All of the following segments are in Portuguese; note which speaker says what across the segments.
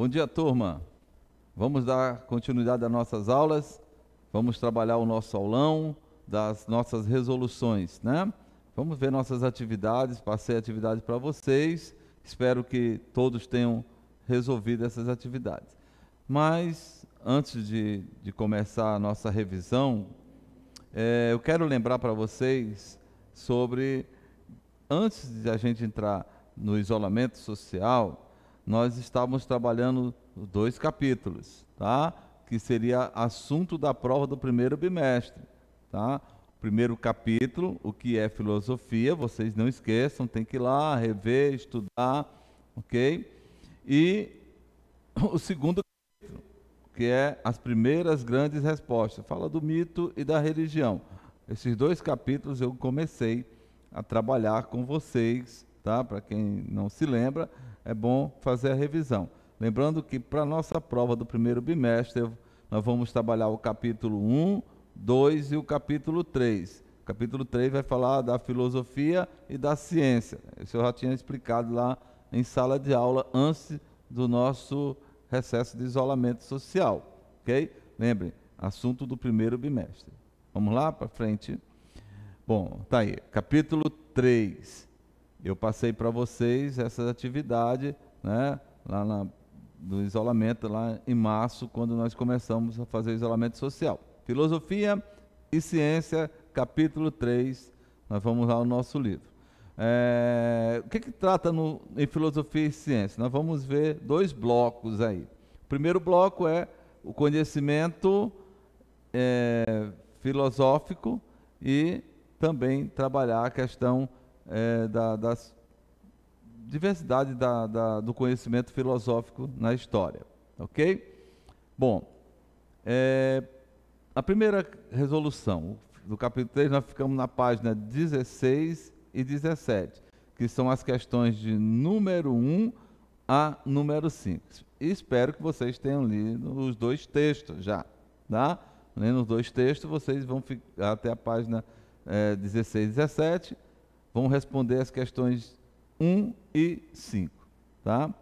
Speaker 1: Bom dia, turma. Vamos dar continuidade às nossas aulas. Vamos trabalhar o nosso aulão das nossas resoluções, né? Vamos ver nossas atividades. Passei atividade para vocês. Espero que todos tenham resolvido essas atividades. Mas antes de, de começar a nossa revisão, é, eu quero lembrar para vocês sobre antes de a gente entrar no isolamento social nós estávamos trabalhando dois capítulos, tá? Que seria assunto da prova do primeiro bimestre, tá? Primeiro capítulo, o que é filosofia, vocês não esqueçam, tem que ir lá rever, estudar, ok? E o segundo capítulo, que é as primeiras grandes respostas, fala do mito e da religião. Esses dois capítulos eu comecei a trabalhar com vocês tá? Para quem não se lembra, é bom fazer a revisão. Lembrando que para a nossa prova do primeiro bimestre, nós vamos trabalhar o capítulo 1, 2 e o capítulo 3. O capítulo 3 vai falar da filosofia e da ciência. Isso eu já tinha explicado lá em sala de aula antes do nosso recesso de isolamento social, OK? Lembrem, assunto do primeiro bimestre. Vamos lá para frente. Bom, tá aí, capítulo 3 eu passei para vocês essa atividade, né, lá na, do isolamento, lá em março, quando nós começamos a fazer isolamento social. Filosofia e Ciência, capítulo 3, nós vamos lá no nosso livro. É, o que, que trata no, em filosofia e ciência? Nós vamos ver dois blocos aí. O primeiro bloco é o conhecimento é, filosófico e também trabalhar a questão filosófica é, da, da diversidade da, da, do conhecimento filosófico na história. Ok? Bom, é, a primeira resolução do capítulo 3, nós ficamos na página 16 e 17, que são as questões de número 1 a número 5. Espero que vocês tenham lido os dois textos já, tá? Lendo os dois textos, vocês vão ficar até a página é, 16 e 17, vão responder as questões 1 e 5, tá?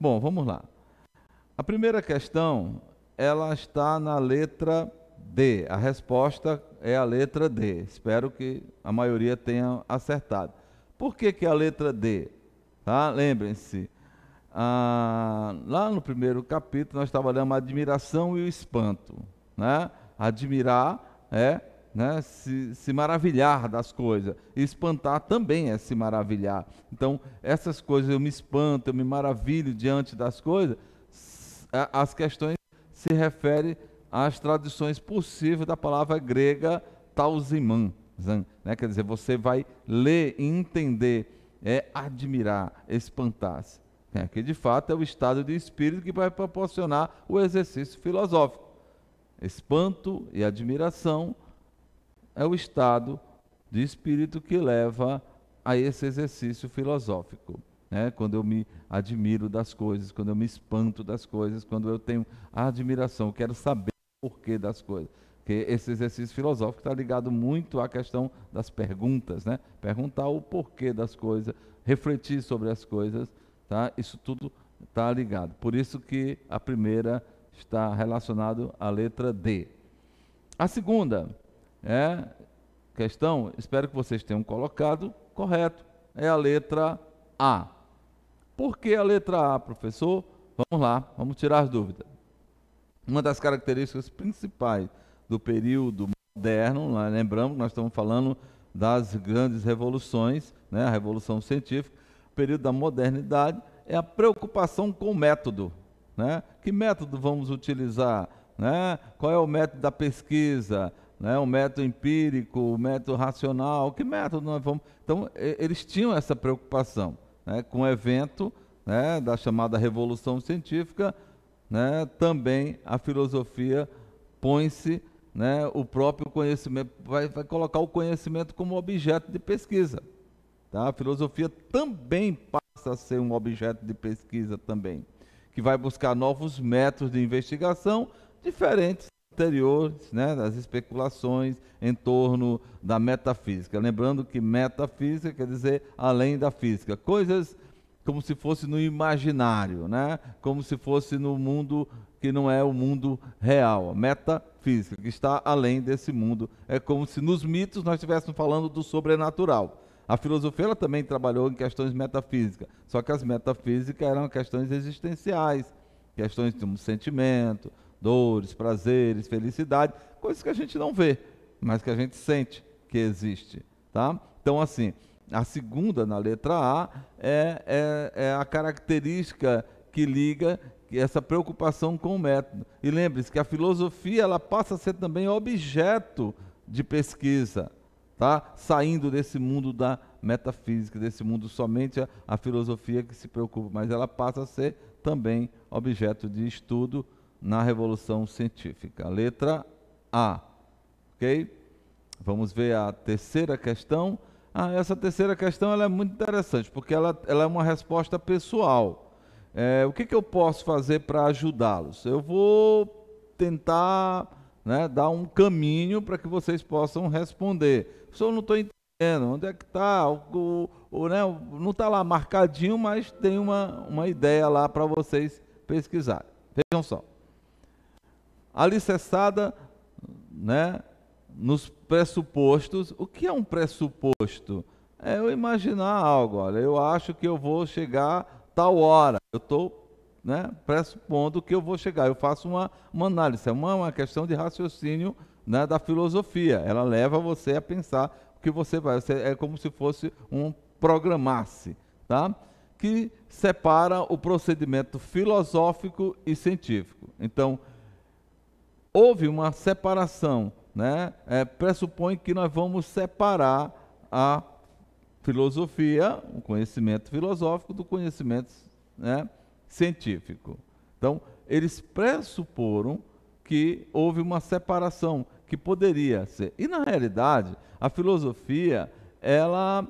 Speaker 1: Bom, vamos lá. A primeira questão, ela está na letra D. A resposta é a letra D. Espero que a maioria tenha acertado. Por que, que é a letra D? Tá? Lembrem-se, ah, lá no primeiro capítulo nós trabalhamos a admiração e o espanto. Né? Admirar é né, se, se maravilhar das coisas. E espantar também é se maravilhar. Então, essas coisas, eu me espanto, eu me maravilho diante das coisas, as questões se referem às traduções possíveis da palavra grega tausimã, né? quer dizer, você vai ler e entender, é admirar, espantar-se, né? que de fato é o estado de espírito que vai proporcionar o exercício filosófico. Espanto e admiração é o estado de espírito que leva a esse exercício filosófico. Né? Quando eu me admiro das coisas, quando eu me espanto das coisas, quando eu tenho admiração, quero saber o porquê das coisas. Porque esse exercício filosófico está ligado muito à questão das perguntas, né? Perguntar o porquê das coisas, refletir sobre as coisas, tá? Isso tudo está ligado. Por isso que a primeira está relacionado à letra D. A segunda é, questão, espero que vocês tenham colocado correto. É a letra A. Por que a letra A, professor? Vamos lá, vamos tirar as dúvidas. Uma das características principais do período moderno, lembramos que nós estamos falando das grandes revoluções, né, a revolução científica, o período da modernidade, é a preocupação com o método. Né? Que método vamos utilizar? Né? Qual é o método da pesquisa? né? método empírico, o método racional, que método nós vamos. Então, eles tinham essa preocupação né? com o evento né? da chamada Revolução Científica, né? também a filosofia põe-se né? o próprio conhecimento, vai, vai colocar o conhecimento como objeto de pesquisa. Tá? A filosofia também passa a ser um objeto de pesquisa também, que vai buscar novos métodos de investigação diferentes posteriores né, das especulações em torno da metafísica. Lembrando que metafísica quer dizer além da física, coisas como se fosse no imaginário, né? como se fosse no mundo que não é o mundo real, metafísica, que está além desse mundo. É como se nos mitos nós estivéssemos falando do sobrenatural. A filosofia ela também trabalhou em questões metafísicas, só que as metafísicas eram questões existenciais, questões de um sentimento, dores, prazeres, felicidade, coisas que a gente não vê, mas que a gente sente que existe, tá? Então, assim, a segunda, na letra A, é, é, é a característica que liga essa preocupação com o método. E lembre-se que a filosofia ela passa a ser também objeto de pesquisa, tá? saindo desse mundo da metafísica, desse mundo somente a, a filosofia que se preocupa, mas ela passa a ser também objeto de estudo na revolução científica. letra A, ok? Vamos ver a terceira questão. Ah, essa terceira questão ela é muito interessante, porque ela, ela é uma resposta pessoal. É, o que, que eu posso fazer para ajudá-los? Eu vou tentar né, dar um caminho para que vocês possam responder. Só não estou entendendo onde é que está, o, o, né, não está lá marcadinho, mas tem uma, uma ideia lá para vocês pesquisarem. Vejam só alicerçada né, nos pressupostos. O que é um pressuposto? É eu imaginar algo, olha, eu acho que eu vou chegar tal hora, eu estou né, pressupondo que eu vou chegar, eu faço uma, uma análise, é uma, uma questão de raciocínio né, da filosofia, ela leva você a pensar o que você vai, você, é como se fosse um programasse, tá? que separa o procedimento filosófico e científico. Então, houve uma separação, né? É, pressupõe que nós vamos separar a filosofia, o conhecimento filosófico, do conhecimento né, científico. Então, eles pressuporam que houve uma separação que poderia ser. E na realidade, a filosofia ela,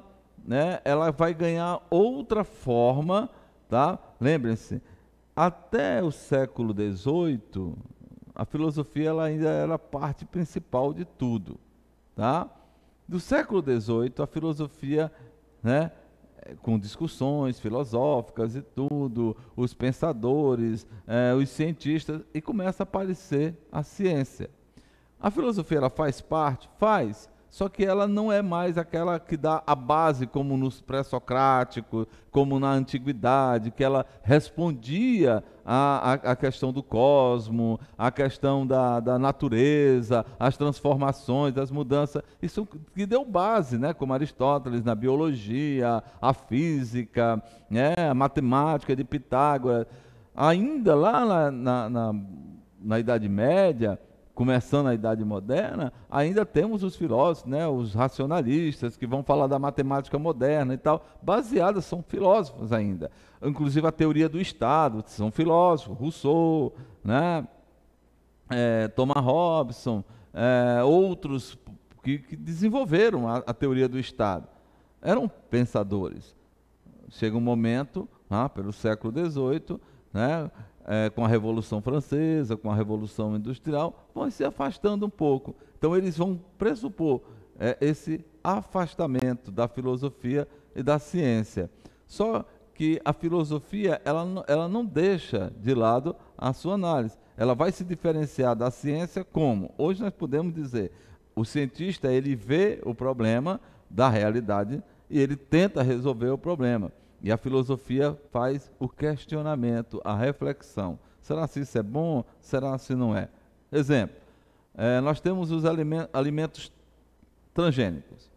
Speaker 1: né, ela vai ganhar outra forma, tá? Lembrem-se, até o século XVIII, a filosofia ela ainda era parte principal de tudo, tá? Do século XVIII, a filosofia, né, é, com discussões filosóficas e tudo, os pensadores, é, os cientistas, e começa a aparecer a ciência. A filosofia ela faz parte? Faz, só que ela não é mais aquela que dá a base, como nos pré-socráticos, como na antiguidade, que ela respondia à, questão do cosmo, à questão da, da natureza, às transformações, às mudanças. Isso que deu base, né? como Aristóteles, na biologia, a física, né? a matemática de Pitágoras. Ainda lá na, na, na, na Idade Média, começando a Idade Moderna, ainda temos os filósofos, né, os racionalistas, que vão falar da matemática moderna e tal, baseadas, são filósofos ainda. Inclusive a teoria do Estado, são filósofos, Rousseau, né, é, Thomas Robson, é, outros que, que desenvolveram a, a teoria do Estado. Eram pensadores. Chega um momento, ah, pelo século XVIII, né, é, com a Revolução Francesa, com a Revolução Industrial, vão se afastando um pouco. Então, eles vão pressupor é, esse afastamento da filosofia e da ciência. Só que a filosofia ela, ela não deixa de lado a sua análise. Ela vai se diferenciar da ciência como? Hoje nós podemos dizer, o cientista ele vê o problema da realidade e ele tenta resolver o problema. E a filosofia faz o questionamento, a reflexão. Será se isso é bom? Será se não é? Exemplo, é, nós temos os alimentos, alimentos transgênicos.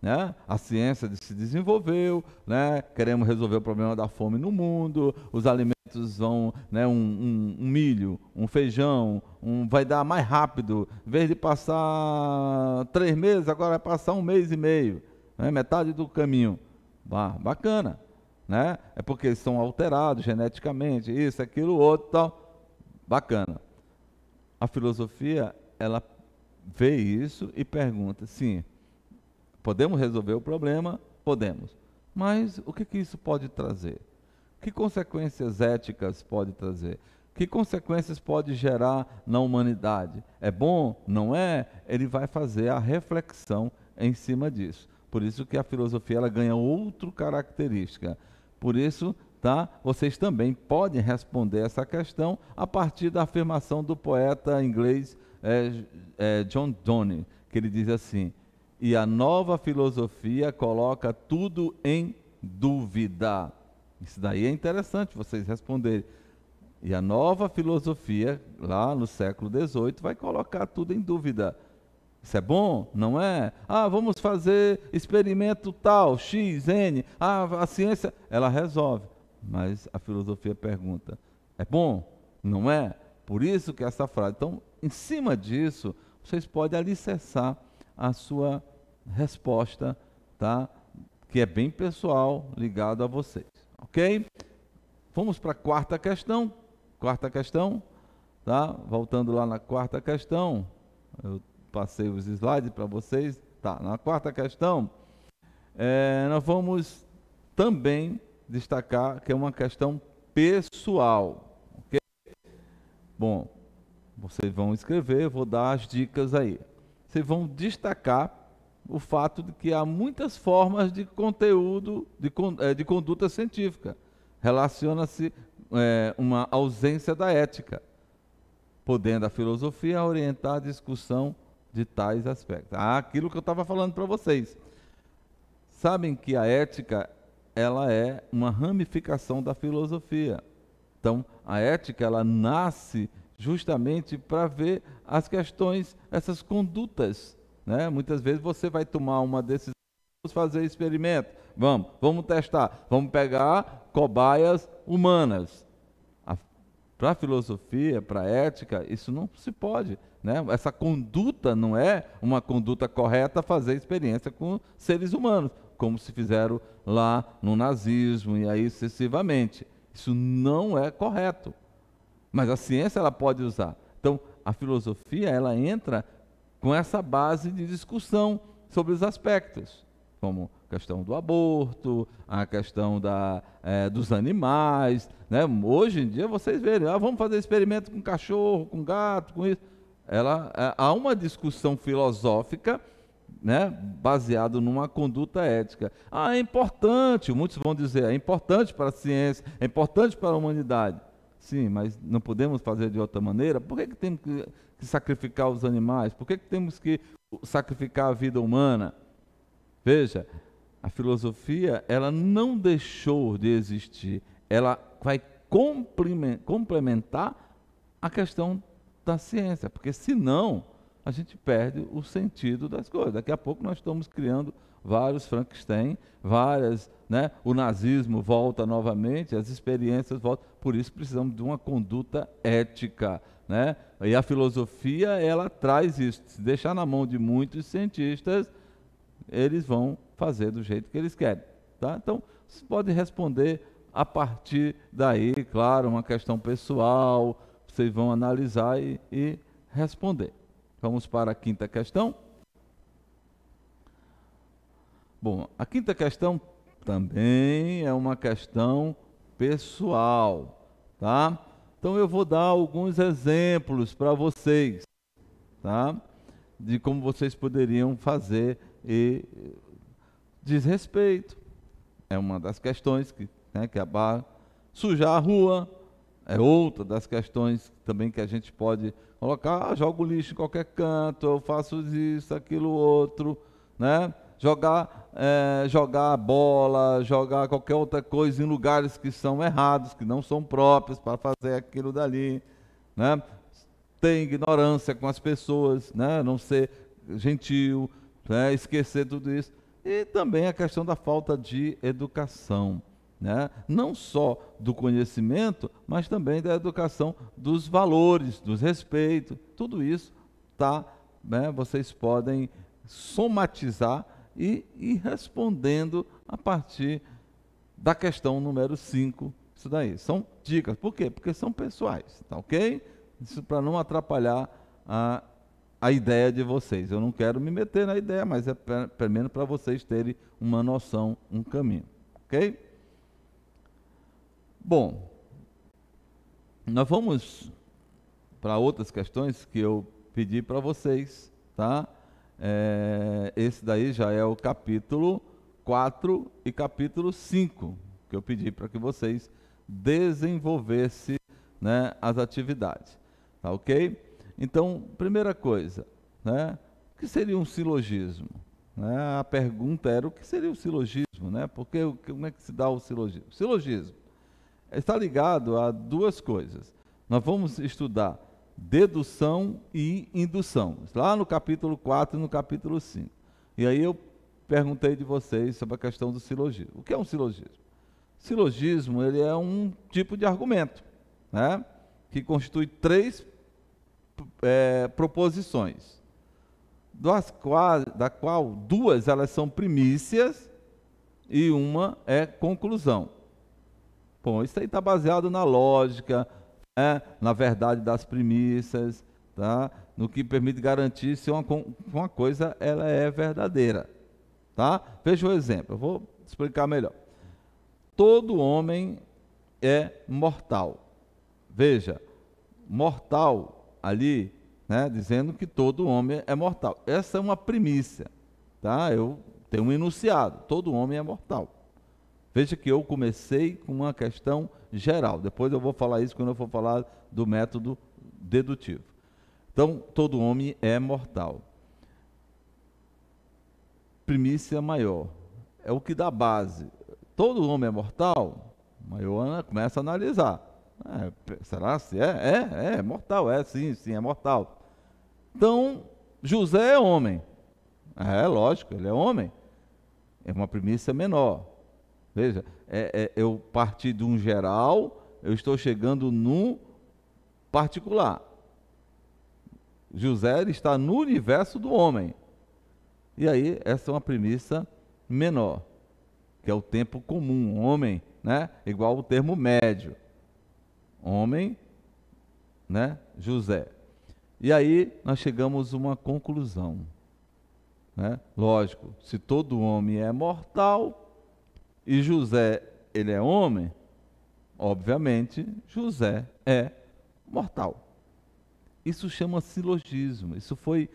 Speaker 1: Né? A ciência se desenvolveu, né? queremos resolver o problema da fome no mundo, os alimentos vão, né? um, um, um, milho, um feijão, um vai dar mais rápido, em vez de passar três meses, agora vai passar um mês e meio, né? metade do caminho. Bah, bacana, né? É porque eles são alterados geneticamente, isso, aquilo, outro, tal. Bacana. A filosofia, ela vê isso e pergunta, sim, podemos resolver o problema? Podemos. Mas o que, que isso pode trazer? Que consequências éticas pode trazer? Que consequências pode gerar na humanidade? É bom? Não é? Ele vai fazer a reflexão em cima disso. Por isso que a filosofia ela ganha outra característica. Por isso, tá? Vocês também podem responder essa questão a partir da afirmação do poeta inglês é, é, John Donne, que ele diz assim: e a nova filosofia coloca tudo em dúvida. Isso daí é interessante vocês responderem. E a nova filosofia, lá no século XVIII, vai colocar tudo em dúvida. Isso é bom? Não é? Ah, vamos fazer experimento tal, X, N. Ah, a ciência, ela resolve. Mas a filosofia pergunta: é bom? Não é? Por isso que essa frase. Então, em cima disso, vocês podem alicerçar a sua resposta, tá? Que é bem pessoal, ligado a vocês. Ok? Vamos para a quarta questão. Quarta questão, tá? Voltando lá na quarta questão. Eu passei os slides para vocês. Tá, na quarta questão, é, nós vamos também destacar que é uma questão pessoal. Bom, vocês vão escrever, eu vou dar as dicas aí. Vocês vão destacar o fato de que há muitas formas de conteúdo, de, é, de conduta científica. Relaciona-se é, uma ausência da ética, podendo a filosofia orientar a discussão de tais aspectos. Ah, aquilo que eu estava falando para vocês. Sabem que a ética ela é uma ramificação da filosofia. Então, a ética ela nasce justamente para ver as questões, essas condutas. Né? Muitas vezes você vai tomar uma decisão, vamos fazer experimento, vamos, vamos testar, vamos pegar cobaias humanas. Para a filosofia, para a ética, isso não se pode. Né? Essa conduta não é uma conduta correta fazer experiência com seres humanos, como se fizeram lá no nazismo e aí sucessivamente. Isso não é correto. Mas a ciência ela pode usar. Então, a filosofia ela entra com essa base de discussão sobre os aspectos, como a questão do aborto, a questão da, é, dos animais. Né? Hoje em dia vocês veem ah, vamos fazer experimento com cachorro, com gato, com isso ela, é, há uma discussão filosófica né, baseado numa conduta ética. Ah, é importante, muitos vão dizer, é importante para a ciência, é importante para a humanidade. Sim, mas não podemos fazer de outra maneira? Por que, que temos que, que sacrificar os animais? Por que, que temos que sacrificar a vida humana? Veja, a filosofia ela não deixou de existir, ela vai complementar a questão da ciência, porque senão a gente perde o sentido das coisas. Daqui a pouco nós estamos criando vários Frankenstein, várias, né, o nazismo volta novamente, as experiências voltam. Por isso precisamos de uma conduta ética, né? E a filosofia ela traz isso. Se deixar na mão de muitos cientistas, eles vão fazer do jeito que eles querem, tá? Então, você pode responder a partir daí, claro, uma questão pessoal, vocês vão analisar e, e responder. Vamos para a quinta questão. Bom, a quinta questão também é uma questão pessoal, tá? Então eu vou dar alguns exemplos para vocês, tá? De como vocês poderiam fazer e diz respeito. É uma das questões que, né, que acabar sujar a rua, é outra das questões também que a gente pode colocar. Ah, jogo lixo em qualquer canto, eu faço isso, aquilo, outro, né? Jogar, é, jogar bola, jogar qualquer outra coisa em lugares que são errados, que não são próprios para fazer aquilo dali, né? Ter ignorância com as pessoas, né? Não ser gentil, né? esquecer tudo isso. E também a questão da falta de educação né? não só do conhecimento, mas também da educação dos valores, dos respeitos. Tudo isso tá, né? vocês podem somatizar e ir respondendo a partir da questão número 5. Isso daí. São dicas. Por quê? Porque são pessoais, tá ok? Isso para não atrapalhar a, a ideia de vocês. Eu não quero me meter na ideia, mas é pelo menos para vocês terem uma noção, um caminho. Ok? Bom, nós vamos para outras questões que eu pedi para vocês, tá? É, esse daí já é o capítulo 4 e capítulo 5, que eu pedi para que vocês desenvolvessem né, as atividades, tá ok? Então, primeira coisa, né? O que seria um silogismo? Né? A pergunta era o que seria o silogismo, né? Porque como é que se dá o silogismo? Silogismo está ligado a duas coisas. Nós vamos estudar dedução e indução, lá no capítulo 4 e no capítulo 5. E aí eu perguntei de vocês sobre a questão do silogismo. O que é um silogismo? Silogismo ele é um tipo de argumento, né? que constitui três é, proposições, das quais, da qual duas elas são primícias e uma é conclusão. Bom, isso aí está baseado na lógica, né? na verdade das premissas, tá? no que permite garantir se uma, uma coisa ela é verdadeira. Tá? Veja o um exemplo, eu vou explicar melhor. Todo homem é mortal. Veja, mortal ali, né, dizendo que todo homem é mortal. Essa é uma primícia, tá? Eu tenho um enunciado, todo homem é mortal. Veja que eu comecei com uma questão geral. Depois eu vou falar isso quando eu for falar do método dedutivo. Então, todo homem é mortal. Primícia maior. É o que dá base. Todo homem é mortal? Maior né? começa a analisar. É, será se é? é, é, é mortal, é sim, sim, é mortal. Então, José é homem. É, lógico, ele é homem. É uma primícia menor. Veja, é, é, eu parti de um geral, eu estou chegando num particular. José está no universo do homem. E aí, essa é uma premissa menor, que é o tempo comum, homem, né? Igual o termo médio. Homem, né? José. E aí nós chegamos a uma conclusão. Né? Lógico, se todo homem é mortal, e José, ele é homem, obviamente, José é mortal. Isso chama silogismo. Isso foi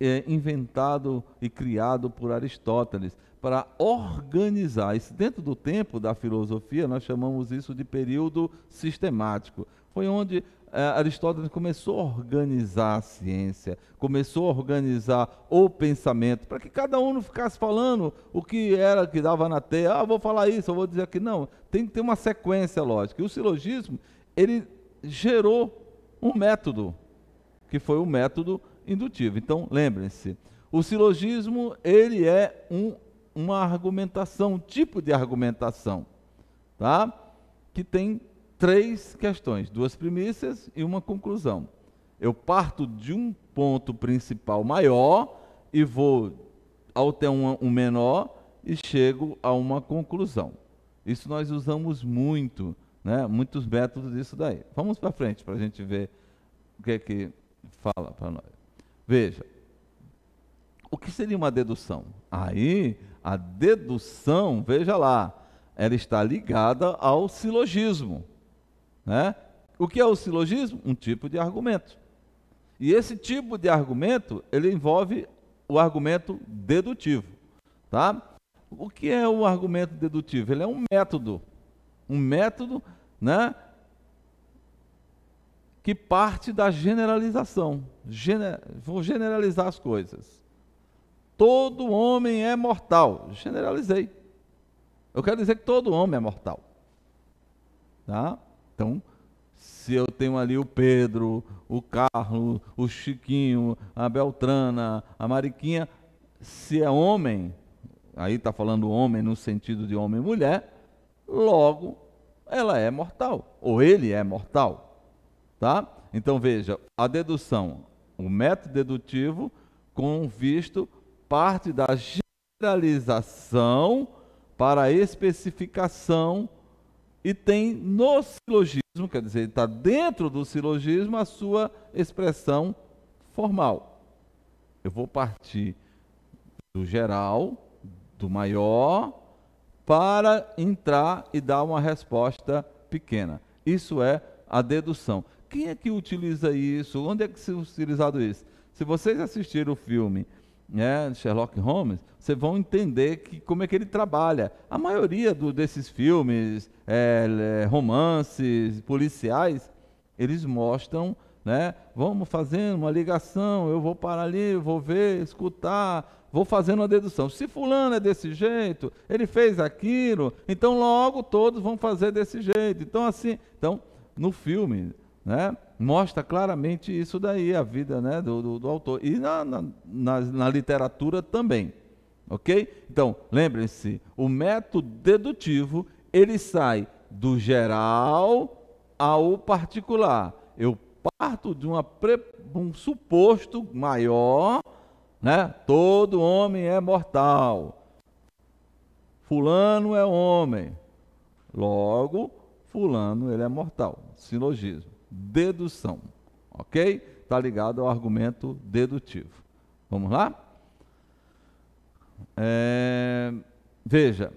Speaker 1: é, inventado e criado por Aristóteles para organizar. Isso dentro do tempo da filosofia, nós chamamos isso de período sistemático. Foi onde é, Aristóteles começou a organizar a ciência, começou a organizar o pensamento, para que cada um não ficasse falando o que era que dava na teia. Ah, vou falar isso, eu vou dizer que Não, tem que ter uma sequência lógica. E o silogismo, ele gerou um método, que foi o um método indutivo. Então, lembrem-se, o silogismo, ele é um, uma argumentação, um tipo de argumentação, tá? Que tem três questões, duas premissas e uma conclusão. Eu parto de um ponto principal maior e vou até um menor e chego a uma conclusão. Isso nós usamos muito, né? muitos métodos disso daí. Vamos para frente para a gente ver o que é que fala para nós. Veja, o que seria uma dedução? Aí, a dedução, veja lá, ela está ligada ao silogismo. Né? O que é o silogismo? Um tipo de argumento. E esse tipo de argumento, ele envolve o argumento dedutivo, tá? O que é o argumento dedutivo? Ele é um método, um método, né, que parte da generalização. Gener... vou generalizar as coisas. Todo homem é mortal. Generalizei. Eu quero dizer que todo homem é mortal, tá? Então, se eu tenho ali o Pedro, o Carlos, o Chiquinho, a Beltrana, a Mariquinha, se é homem, aí está falando homem no sentido de homem e mulher, logo ela é mortal, ou ele é mortal. Tá? Então veja, a dedução, o método dedutivo com visto parte da generalização para a especificação e tem no silogismo, quer dizer, está dentro do silogismo a sua expressão formal. Eu vou partir do geral, do maior, para entrar e dar uma resposta pequena. Isso é a dedução. Quem é que utiliza isso? Onde é que se é utilizado isso? Se vocês assistiram o filme né, Sherlock Holmes, vocês vão entender que, como é que ele trabalha. A maioria do, desses filmes, é, romances, policiais, eles mostram, né, vamos fazendo uma ligação, eu vou para ali, vou ver, escutar, vou fazendo uma dedução. Se fulano é desse jeito, ele fez aquilo, então logo todos vão fazer desse jeito. Então assim, então no filme, né, mostra claramente isso daí, a vida né, do, do, do autor. E na, na, na, na literatura também. Ok? Então, lembrem-se, o método dedutivo, ele sai do geral ao particular. Eu parto de uma pre, um suposto maior, né? Todo homem é mortal. Fulano é homem. Logo, fulano ele é mortal. Silogismo dedução. Ok? Está ligado ao argumento dedutivo. Vamos lá? É, veja,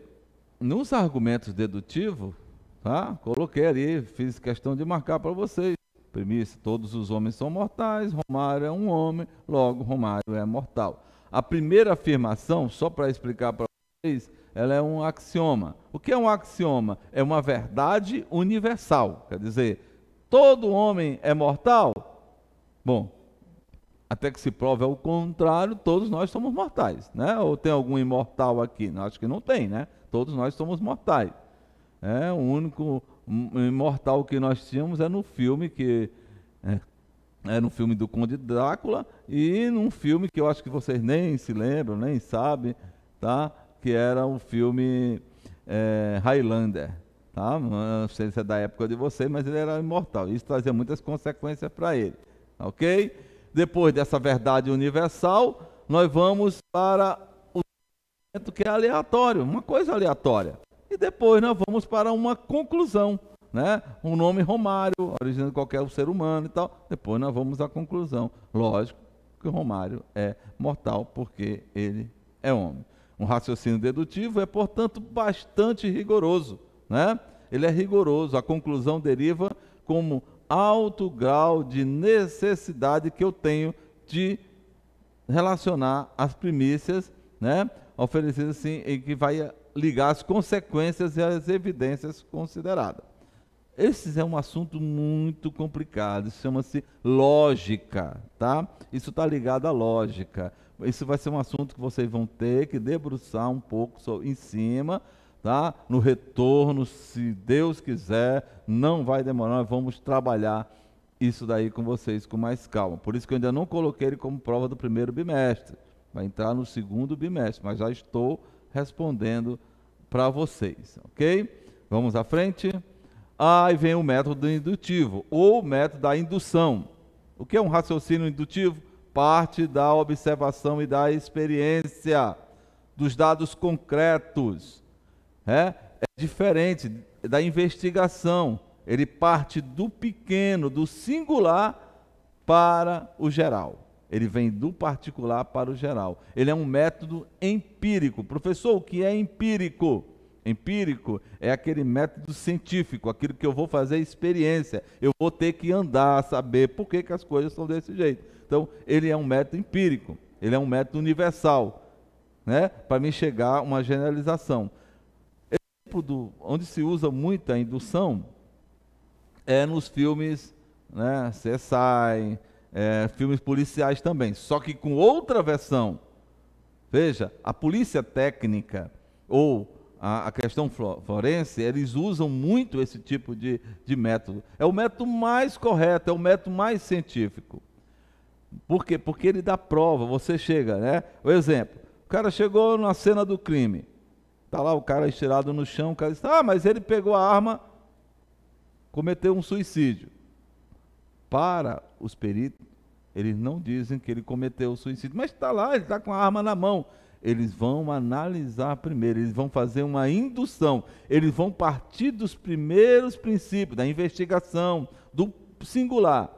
Speaker 1: nos argumentos dedutivos, tá? coloquei ali, fiz questão de marcar para vocês. Premissa: todos os homens são mortais, Romário é um homem, logo Romário é mortal. A primeira afirmação, só para explicar para vocês, ela é um axioma. O que é um axioma? É uma verdade universal. Quer dizer, todo homem é mortal? Bom, até que se prove ao contrário, todos nós somos mortais, né? Ou tem algum imortal aqui? Acho que não tem, né? Todos nós somos mortais. É, o único imortal que nós tínhamos é no filme que é, é no filme do Conde Drácula e num filme que eu acho que vocês nem se lembram, nem sabem, tá? Que era um filme é, Highlander. Tá? Não sei se é da época de você, mas ele era imortal. Isso trazia muitas consequências para ele. Ok? Depois dessa verdade universal, nós vamos para o que é aleatório, uma coisa aleatória. E depois nós vamos para uma conclusão. Né? Um nome Romário, origem de qualquer ser humano e tal. Depois nós vamos à conclusão. Lógico que Romário é mortal porque ele é homem. Um raciocínio dedutivo é, portanto, bastante rigoroso né? Ele é rigoroso. A conclusão deriva como alto grau de necessidade que eu tenho de relacionar as primícias, né? Oferecidas assim, e que vai ligar as consequências e as evidências consideradas. Esse é um assunto muito complicado, isso chama-se lógica, tá? Isso está ligado à lógica. Isso vai ser um assunto que vocês vão ter que debruçar um pouco em cima, tá? No retorno, se Deus quiser, não vai demorar, nós vamos trabalhar isso daí com vocês com mais calma. Por isso que eu ainda não coloquei ele como prova do primeiro bimestre. Vai entrar no segundo bimestre, mas já estou respondendo para vocês, ok? Vamos à frente. Aí ah, vem o método indutivo, ou método da indução. O que é um raciocínio indutivo? Parte da observação e da experiência, dos dados concretos é, é diferente da investigação. Ele parte do pequeno, do singular para o geral. Ele vem do particular para o geral. Ele é um método empírico. Professor, o que é empírico? Empírico é aquele método científico, aquilo que eu vou fazer é experiência. Eu vou ter que andar, saber por que, que as coisas são desse jeito. Então, ele é um método empírico, ele é um método universal, né? para me chegar a uma generalização tipo do, onde se usa muita indução é nos filmes, né, CSI, é, filmes policiais também, só que com outra versão. Veja, a polícia técnica ou a, a questão forense, eles usam muito esse tipo de, de método. É o método mais correto, é o método mais científico. Por quê? Porque ele dá prova, você chega, né? O exemplo, o cara chegou na cena do crime, Está lá o cara estirado no chão, o cara diz, ah, mas ele pegou a arma, cometeu um suicídio. Para os peritos, eles não dizem que ele cometeu o suicídio, mas está lá, ele está com a arma na mão. Eles vão analisar primeiro, eles vão fazer uma indução, eles vão partir dos primeiros princípios, da investigação, do singular.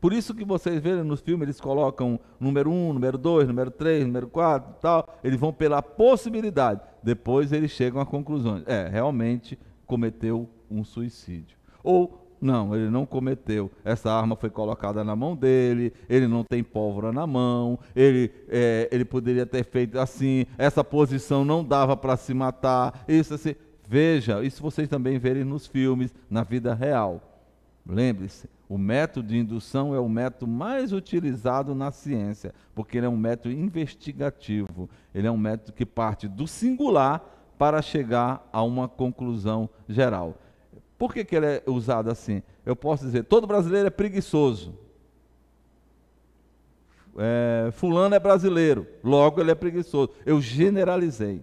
Speaker 1: Por isso que vocês veem nos filmes, eles colocam número 1, um, número 2, número 3, número 4 tal. Eles vão pela possibilidade. Depois eles chegam a conclusões. É, realmente cometeu um suicídio. Ou não, ele não cometeu. Essa arma foi colocada na mão dele, ele não tem pólvora na mão, ele, é, ele poderia ter feito assim, essa posição não dava para se matar, isso assim. Veja, isso vocês também verem nos filmes, na vida real. Lembre-se, o método de indução é o método mais utilizado na ciência, porque ele é um método investigativo, ele é um método que parte do singular para chegar a uma conclusão geral. Por que, que ele é usado assim? Eu posso dizer, todo brasileiro é preguiçoso. É, fulano é brasileiro, logo ele é preguiçoso. Eu generalizei.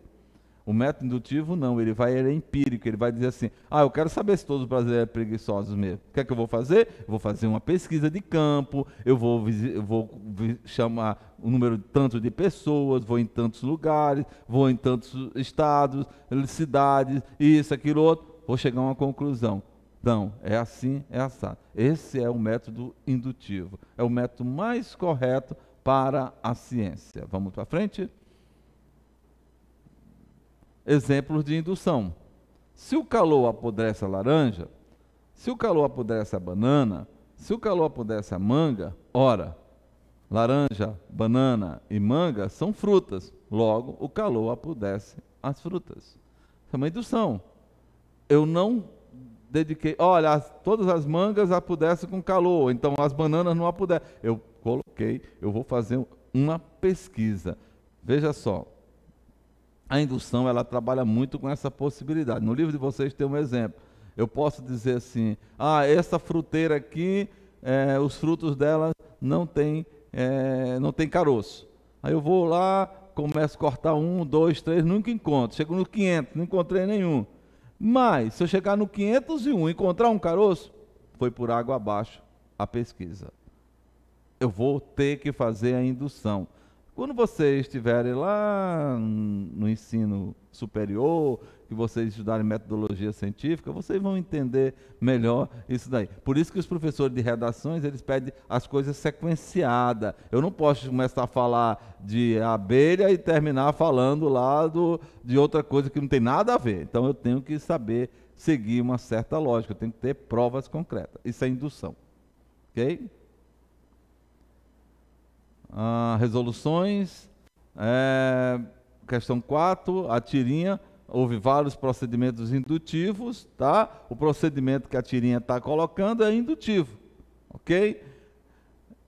Speaker 1: O método indutivo não, ele vai ele é empírico, ele vai dizer assim: "Ah, eu quero saber se todos os brasileiros são preguiçosos mesmo. O que é que eu vou fazer? vou fazer uma pesquisa de campo, eu vou eu vou chamar um número tanto de pessoas, vou em tantos lugares, vou em tantos estados, cidades, isso, aquilo outro, vou chegar a uma conclusão. Não, é assim, é assado. Esse é o método indutivo. É o método mais correto para a ciência. Vamos para frente? exemplos de indução. Se o calor apodrece a laranja, se o calor apodrece a banana, se o calor apodrece a manga, ora, laranja, banana e manga são frutas. Logo, o calor apodrece as frutas. É uma indução. Eu não dediquei, olha, as, todas as mangas apodrecem com calor, então as bananas não apodrecem. Eu coloquei, eu vou fazer uma pesquisa. Veja só, a indução ela trabalha muito com essa possibilidade. No livro de vocês tem um exemplo. Eu posso dizer assim: ah, essa fruteira aqui, é, os frutos dela não tem, é, não tem caroço. Aí eu vou lá, começo a cortar um, dois, três, nunca encontro. Chego no 500, não encontrei nenhum. Mas, se eu chegar no 501 e encontrar um caroço, foi por água abaixo a pesquisa. Eu vou ter que fazer a indução. Quando vocês estiverem lá no ensino superior, que vocês estudarem metodologia científica, vocês vão entender melhor isso daí. Por isso que os professores de redações, eles pedem as coisas sequenciadas. Eu não posso começar a falar de abelha e terminar falando lá do, de outra coisa que não tem nada a ver. Então eu tenho que saber seguir uma certa lógica, eu tenho que ter provas concretas. Isso é indução. OK? Ah, resoluções. É, questão 4, a tirinha. Houve vários procedimentos indutivos, tá? O procedimento que a tirinha está colocando é indutivo, ok?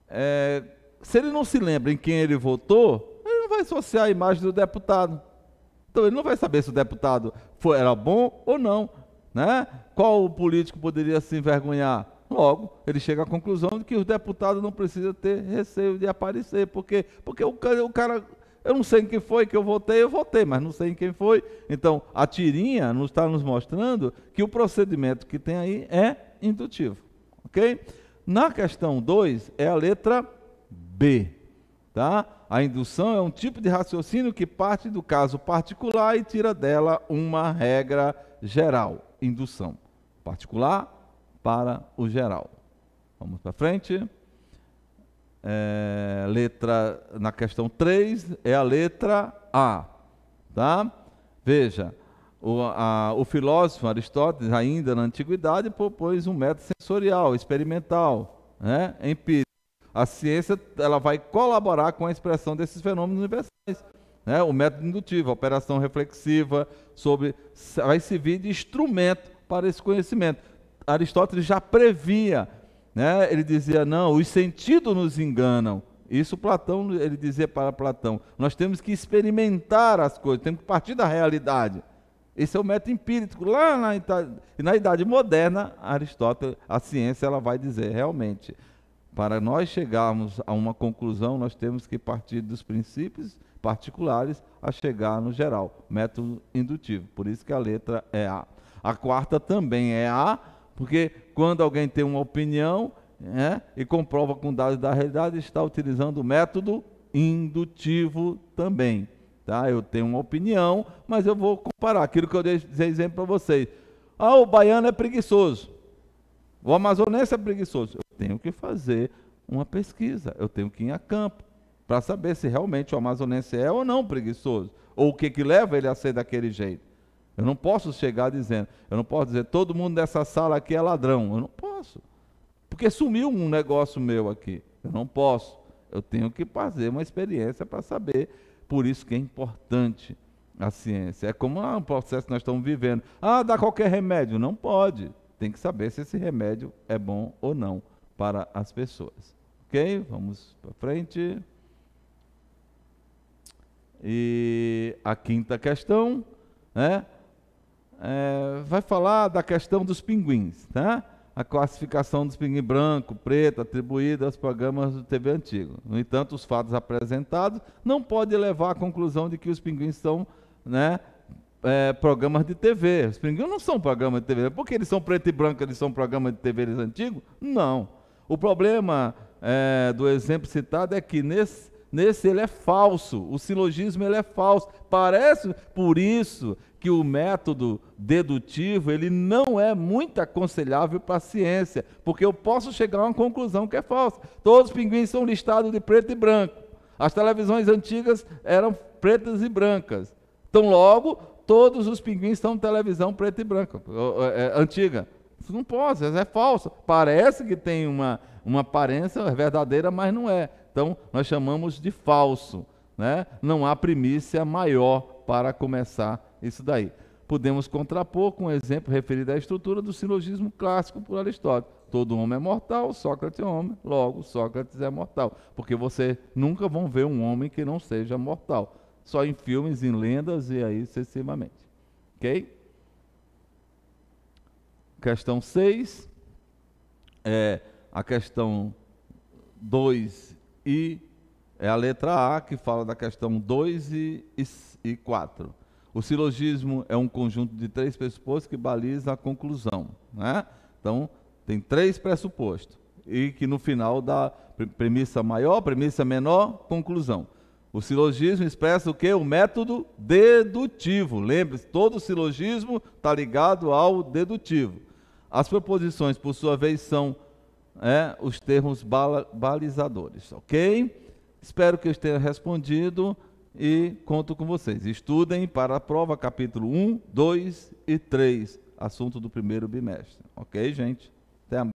Speaker 1: É, se ele não se lembra em quem ele votou, ele não vai associar a imagem do deputado. Então ele não vai saber se o deputado foi, era bom ou não, né? Qual político poderia se envergonhar? Logo, ele chega à conclusão de que os deputados não precisam ter receio de aparecer, porque, porque o, cara, o cara, eu não sei em quem foi que eu votei, eu votei, mas não sei em quem foi. Então, a tirinha nos está nos mostrando que o procedimento que tem aí é indutivo, ok? Na questão 2 é a letra B, tá? A indução é um tipo de raciocínio que parte do caso particular e tira dela uma regra geral. Indução particular para o geral. Vamos para frente. É, letra na questão 3 é a letra A, tá? Veja, o, a, o filósofo Aristóteles, ainda na antiguidade, propôs um método sensorial, experimental, né? empírico. A ciência ela vai colaborar com a expressão desses fenômenos universais. Né? O método indutivo, a operação reflexiva, sobre, vai servir de instrumento para esse conhecimento. Aristóteles já previa, né? ele dizia, não, os sentidos nos enganam. Isso Platão, ele dizia para Platão, nós temos que experimentar as coisas, temos que partir da realidade. Esse é o método empírico. Lá na, na Idade Moderna, Aristóteles, a ciência, ela vai dizer realmente, para nós chegarmos a uma conclusão, nós temos que partir dos princípios particulares a chegar no geral, método indutivo. Por isso que a letra é A. A quarta também é A, porque quando alguém tem uma opinião né, e comprova com dados da realidade, está utilizando o método indutivo também. Tá? Eu tenho uma opinião, mas eu vou comparar aquilo que eu dei exemplo para vocês. Ah, o baiano é preguiçoso. O amazonense é preguiçoso. Eu tenho que fazer uma pesquisa, eu tenho que ir a campo para saber se realmente o amazonense é ou não preguiçoso, ou o que, que leva ele a ser daquele jeito. Eu não posso chegar dizendo, eu não posso dizer, todo mundo dessa sala aqui é ladrão. Eu não posso. Porque sumiu um negócio meu aqui. Eu não posso. Eu tenho que fazer uma experiência para saber. Por isso que é importante a ciência. É como ah, um processo que nós estamos vivendo. Ah, dá qualquer remédio. Não pode. Tem que saber se esse remédio é bom ou não para as pessoas. Ok? Vamos para frente. E a quinta questão, né? é, vai falar da questão dos pinguins, tá? A classificação dos pinguins branco, preto, atribuída aos programas do TV antigo. No entanto, os fatos apresentados não podem levar à conclusão de que os pinguins são né, é, programas de TV. Os pinguins não são programas de TV. Porque eles são preto e branco, eles são programas de TV antigos? Não. O problema é, do exemplo citado é que nesse, nesse ele é falso, o silogismo ele é falso. Parece, por isso, que o método dedutivo ele não é muito aconselhável para a ciência, porque eu posso chegar a uma conclusão que é falsa. Todos os pinguins são listados de preto e branco. As televisões antigas eram pretas e brancas. Então, logo, todos os pinguins são televisão preta e branca, é, antiga. Isso não pode, essa é falso. Parece que tem uma, uma aparência verdadeira, mas não é. Então, nós chamamos de falso. Né? Não há primícia maior para começar isso daí. Podemos contrapor com o um exemplo referido à estrutura do silogismo clássico por Aristóteles. Todo homem é mortal, Sócrates é homem, logo Sócrates é mortal. Porque você nunca vão ver um homem que não seja mortal. Só em filmes, em lendas e aí sucessivamente. Ok? Questão 6. É a questão 2 e é a letra A que fala da questão 2 e, e, e o silogismo é um conjunto de três pressupostos que baliza a conclusão. Né? Então, tem três pressupostos. E que no final dá premissa maior, premissa menor, conclusão. O silogismo expressa o que? O método dedutivo. Lembre-se, todo silogismo está ligado ao dedutivo. As proposições, por sua vez, são é, os termos bala, balizadores, ok? Espero que eu tenha respondido e conto com vocês. Estudem para a prova capítulo 1, 2 e 3, assunto do primeiro bimestre. Ok, gente? Até amanhã.